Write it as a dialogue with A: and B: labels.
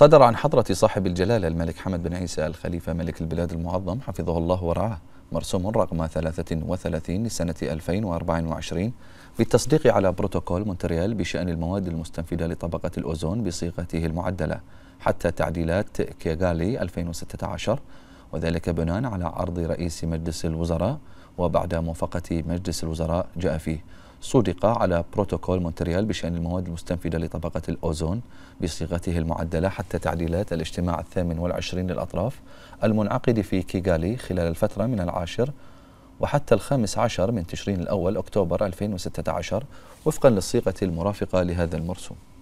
A: صدر عن حضرة صاحب الجلالة الملك حمد بن عيسى الخليفة
B: ملك البلاد المعظم حفظه الله ورعاه مرسوم رقم 33 لسنة 2024 بالتصديق على بروتوكول مونتريال بشأن المواد المستنفدة لطبقة الأوزون بصيغته المعدلة حتى تعديلات كيغالي 2016 وذلك بناء على عرض رئيس مجلس الوزراء وبعد موافقة مجلس الوزراء جاء فيه صدق على بروتوكول مونتريال بشأن المواد المستنفده لطبقة الأوزون بصيغته المعدلة حتى تعديلات الاجتماع الثامن والعشرين للأطراف المنعقد في كيغالي خلال الفترة من العاشر وحتى الخامس عشر من تشرين الأول أكتوبر 2016 وفقا للصيغة المرافقة لهذا المرسوم